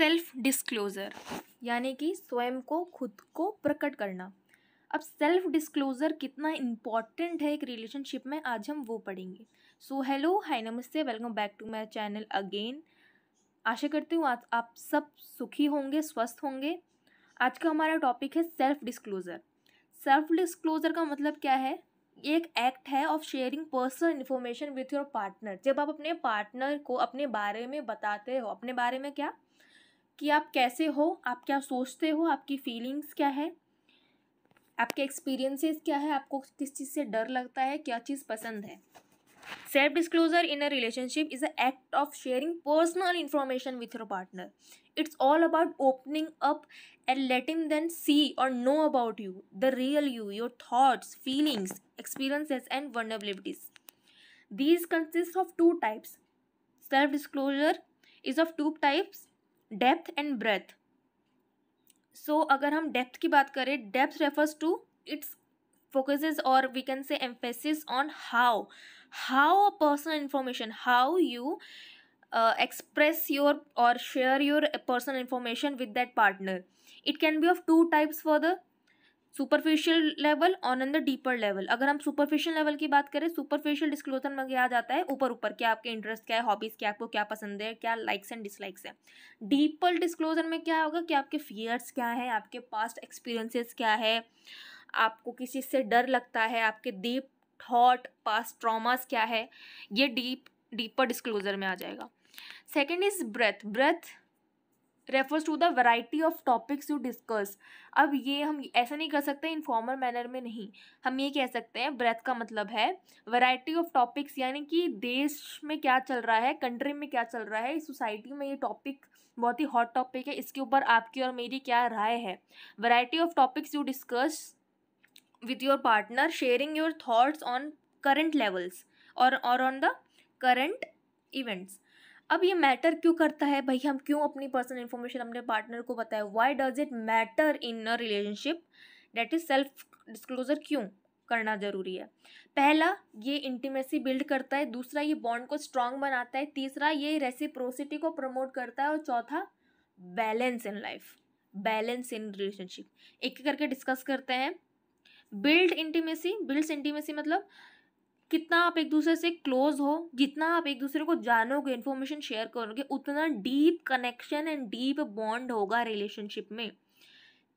self disclosure यानी कि स्वयं को खुद को प्रकट करना अब सेल्फ डिस्क्लोज़र कितना इम्पॉर्टेंट है एक रिलेशनशिप में आज हम वो पढ़ेंगे सो हेलो हाय नमस्ते welcome back to my channel again आशा करती हूँ आज आप सब सुखी होंगे स्वस्थ होंगे आज का हमारा टॉपिक है सेल्फ डिस्क्लोज़र सेल्फ डिस्क्लोज़र का मतलब क्या है एक एक्ट है of sharing personal information with your partner जब आप अपने पार्टनर को अपने बारे में बताते हो अपने बारे में क्या कि आप कैसे हो आप क्या सोचते हो आपकी फीलिंग्स क्या है आपके एक्सपीरियंसेस क्या है आपको किस चीज़ से डर लगता है क्या चीज़ पसंद है self disclosure in a relationship is a act of sharing personal information with your partner it's all about opening up and letting then see और know about you the real you your thoughts feelings experiences and vulnerabilities these consist of two types self disclosure is of two types depth and breadth so अगर हम depth की बात करें depth refers to its focus और we can say emphasis on how how a personal information how you express your और share your personal information with that partner it can be of two types for the superficial level और अंदर deeper level अगर हम superficial level की बात करें superficial disclosure में क्या आ जाता है ऊपर ऊपर क्या आपके इंटरेस्ट क्या है हॉबीज़ क्या आपको क्या पसंद है क्या लाइक्स एंड डिसलाइक्स है डीपर डिस्क्लोजर में क्या होगा कि आपके फियर्स क्या है आपके पास्ट एक्सपीरियंसेस क्या है आपको किसी चीज़ से डर लगता है आपके डीप थॉट पास्ट ट्रामास क्या है ये डीप डीपर डिस्क्लोजर में आ जाएगा second is breadth breadth refers to the variety of topics you discuss अब ये हम ऐसा नहीं कर सकते इनफॉर्मल मैनर में नहीं हम ये कह सकते हैं ब्रेथ का मतलब है वैरायटी ऑफ टॉपिक्स यानी कि देश में क्या चल रहा है कंट्री में क्या चल रहा है सोसाइटी में ये टॉपिक बहुत ही हॉट टॉपिक है इसके ऊपर आपकी और मेरी क्या राय है variety of topics you discuss with your partner sharing your thoughts on current levels और और ऑन द करंट इवेंट्स अब ये मैटर क्यों करता है भाई हम क्यों अपनी पर्सनल इन्फॉर्मेशन अपने पार्टनर को बताएं why does it matter in a relationship that is self disclosure क्यों करना ज़रूरी है पहला ये इंटीमेसी बिल्ड करता है दूसरा ये बॉन्ड को स्ट्रांग बनाता है तीसरा ये रेसिप्रोसिटी को प्रमोट करता है और चौथा balance in life balance in relationship एक एक करके डिस्कस करते हैं बिल्ड इंटीमेसी बिल्ड्स इंटीमेसी मतलब कितना आप एक दूसरे से क्लोज हो जितना आप एक दूसरे को जानोगे इन्फॉर्मेशन शेयर करोगे उतना deep connection and deep bond होगा रिलेशनशिप में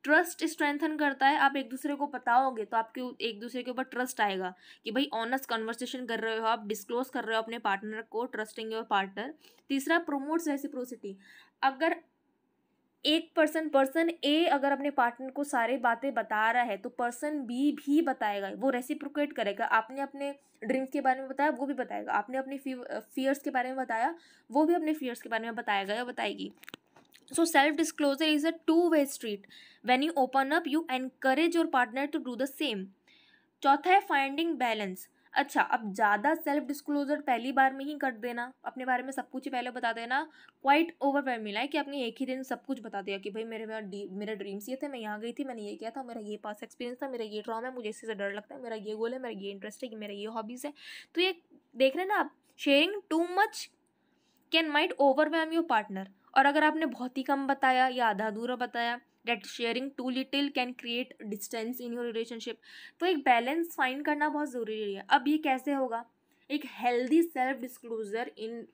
ट्रस्ट स्ट्रेंथन करता है आप एक दूसरे को बताओगे तो आपके एक दूसरे के ऊपर ट्रस्ट आएगा कि भाई ऑनेस्ट कन्वर्सेशन कर रहे हो आप डिस्क्लोज कर रहे हो अपने पार्टनर को ट्रस्टिंग योर पार्टनर तीसरा प्रोमोट्स रेसिप्रोसिटी अगर एक पर्सन पर्सन ए अगर अपने पार्टनर को सारे बातें बता रहा है तो पर्सन बी भी बताएगा वो रेसिप्रोकेट करेगा आपने अपने ड्रीम्स के बारे में बताया वो भी बताएगा आपने अपने फियर्स के बारे में बताया वो भी अपने फियर्स के बारे में बताएगा या बताएगी so self disclosure is a two way street when you open up you encourage your partner to do the same चौथा है फाइंडिंग बैलेंस अच्छा अब ज़्यादा सेल्फ डिस्क्लोजर पहली बार में ही कर देना अपने बारे में सब कुछ ही पहले बता देना क्वाइट ओवरवेलमिंग है कि आपने एक ही दिन सब कुछ बता दिया कि भाई मेरे में मेरे ड्रीम्स ये थे मैं यहाँ गई थी मैंने ये किया था मेरा ये पास एक्सपीरियंस था मेरा ये ड्रामा है मुझे इसी से डर लगता है मेरा ये गोल है मेरा ये इंटरेस्ट है कि मेरा ये हॉबीज़ है तो ये देख रहे ना आप sharing too much can might overwhelm your partner और अगर आपने बहुत ही कम बताया या आधा अधूरा बताया that sharing too little can create distance in your relationship तो एक बैलेंस फाइंड करना बहुत ज़रूरी है अब ये कैसे होगा एक healthy self disclosure in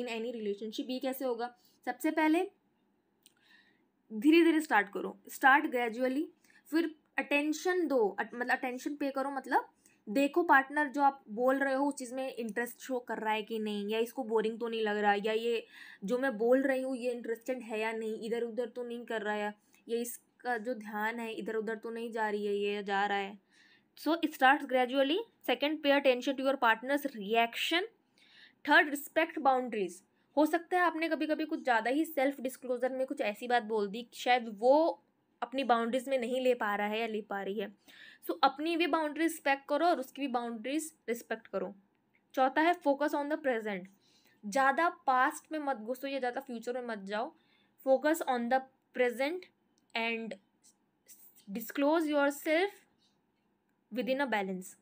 in any relationship ये कैसे होगा सबसे पहले धीरे धीरे स्टार्ट करो स्टार्ट ग्रेजुअली फिर अटेंशन दो मतलब अटेंशन पे करो मतलब देखो पार्टनर जो आप बोल रहे हो उस चीज़ में इंटरेस्ट शो कर रहा है कि नहीं या इसको बोरिंग तो नहीं लग रहा या ये जो मैं बोल रही हूँ ये इंटरेस्टेड है या नहीं इधर उधर तो नहीं कर रहा है ये इसका जो ध्यान है इधर उधर तो नहीं जा रही है ये जा रहा है so it start gradually second pay attention to your partner's reaction third respect boundaries हो सकता है आपने कभी कभी कुछ ज़्यादा ही सेल्फ डिस्क्लोजर में कुछ ऐसी बात बोल दी शायद वो अपनी बाउंड्रीज में नहीं ले पा रहा है या ले पा रही है सो so, अपनी भी बाउंड्री रिस्पेक्ट करो और उसकी भी बाउंड्रीज रिस्पेक्ट करो चौथा है फोकस ऑन द प्रेजेंट ज़्यादा पास्ट में मत घुसो या ज़्यादा फ्यूचर में मत जाओ focus on the present and disclose yourself within a balance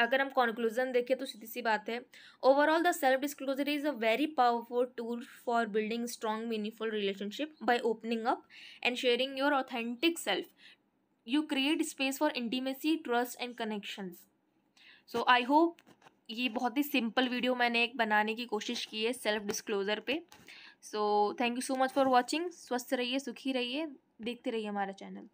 अगर हम कॉन्क्लूजन देखें तो सीधी सी बात है overall the self disclosure is a very powerful tool for building strong meaningful relationship by opening up and sharing your authentic self you create space for intimacy trust and connections so I hope ये बहुत ही simple video मैंने एक बनाने की कोशिश की है self disclosure पे so thank you so much for watching स्वस्थ रहिए सुखी रहिए देखते रहिए हमारा चैनल